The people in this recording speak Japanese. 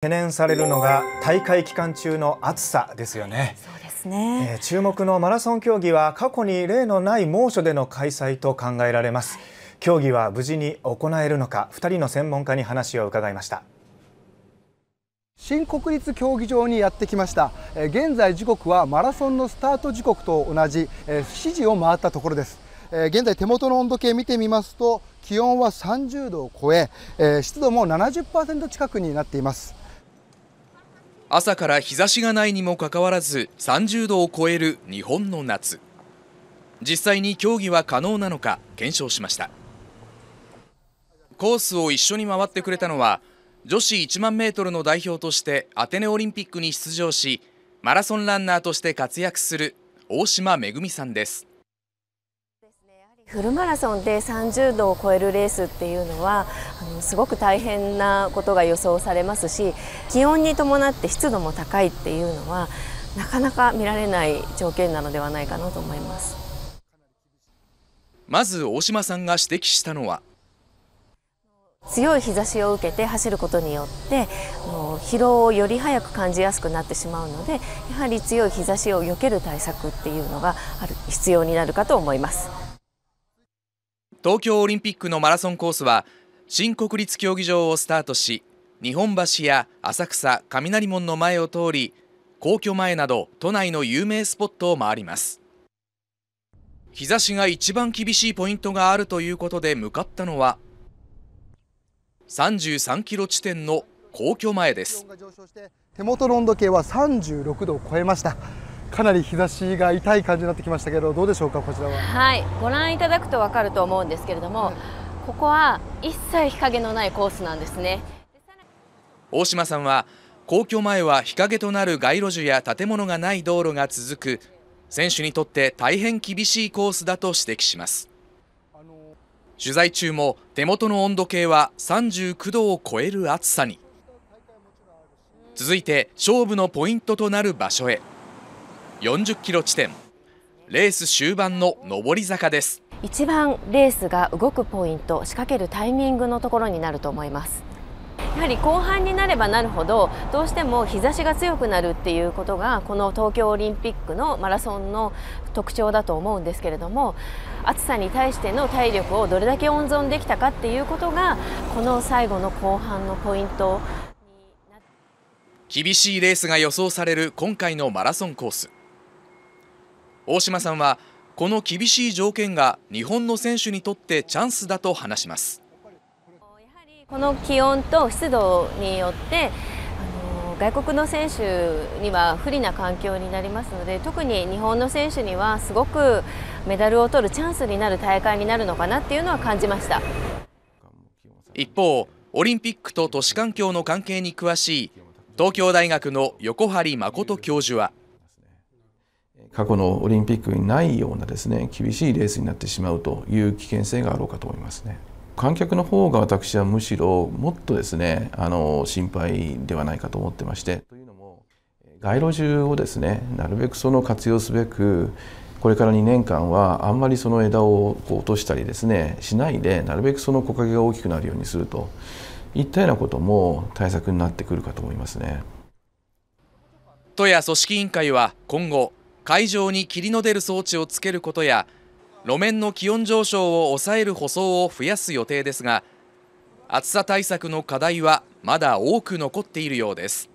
懸念されるのが大会期間中の暑さですよね。ね、えー、注目のマラソン競技は過去に例のない猛暑での開催と考えられます。競技は無事に行えるのか、2人の専門家に話を伺いました。新国立競技場にやってきました現在時刻はマラソンのスタート時刻と同じ7時を回ったところです現在手元の温度計見てみますと気温は30度を超え湿度も70%近くになっています朝から日差しがないにもかかわらず30度を超える日本の夏実際に競技は可能なのか検証しましたコースを一緒に回ってくれたのは女子1万メートルの代表としてアテネオリンピックに出場しマラソンランナーとして活躍する大島めぐみさんですフルマラソンで30度を超えるレースっていうのはあのすごく大変なことが予想されますし気温に伴って湿度も高いっていうのはなかなか見られない条件なのではないかなと思いますまず大島さんが指摘したのは強い日差しを受けて走ることによって疲労をより早く感じやすくなってしまうのでやはり強い日差しを避ける対策っていうのがある必要になるかと思います。東京オリンピックのマラソンコースは新国立競技場をスタートし日本橋や浅草雷門の前を通り皇居前など都内の有名スポットを回ります日差しが一番厳しいポイントがあるということで向かったのは33キロ地点の皇居前です手元の温度計は36度を超えましたかなり日差しが痛い感じになってきましたけどどうでしょうかこちらははいご覧いただくと分かると思うんですけれども、はい、ここは一切日陰のないコースなんですね大島さんは皇居前は日陰となる街路樹や建物がない道路が続く選手にとって大変厳しいコースだと指摘します取材中も手元の温度計は39度を超える暑さに続いて勝負のポイントとなる場所へ40キロ地点レース終盤の上り坂です一番レースが動くポイント仕掛けるタイミングのところになると思いますやはり後半になればなるほどどうしても日差しが強くなるっていうことがこの東京オリンピックのマラソンの特徴だと思うんですけれども暑さに対しての体力をどれだけ温存できたかっていうことがこの最後の後半のポイント厳しいレースが予想される今回のマラソンコース大島さんはこの厳しい条件が日本の選手にとってチャンスだと話しますこの気温と湿度によって外国の選手には不利な環境になりますので特に日本の選手にはすごくメダルを取るチャンスになる大会になるのかなっていうのは感じました一方オリンピックと都市環境の関係に詳しい東京大学の横張誠教授は過去のオリンピックにないようなですね厳しいレースになってしまうという危険性があろうかと思いますね。観客の方が私はむしろもっとですねあの心配ではないかと思ってまして。というのも街路樹をですねなるべくその活用すべくこれから2年間はあんまりその枝をこう落としたりですねしないでなるべくその木陰が大きくなるようにするといったようなことも対策になってくるかと思いますね。都や組織委員会は今後会場に霧の出る装置をつけることや路面の気温上昇を抑える舗装を増やす予定ですが暑さ対策の課題はまだ多く残っているようです。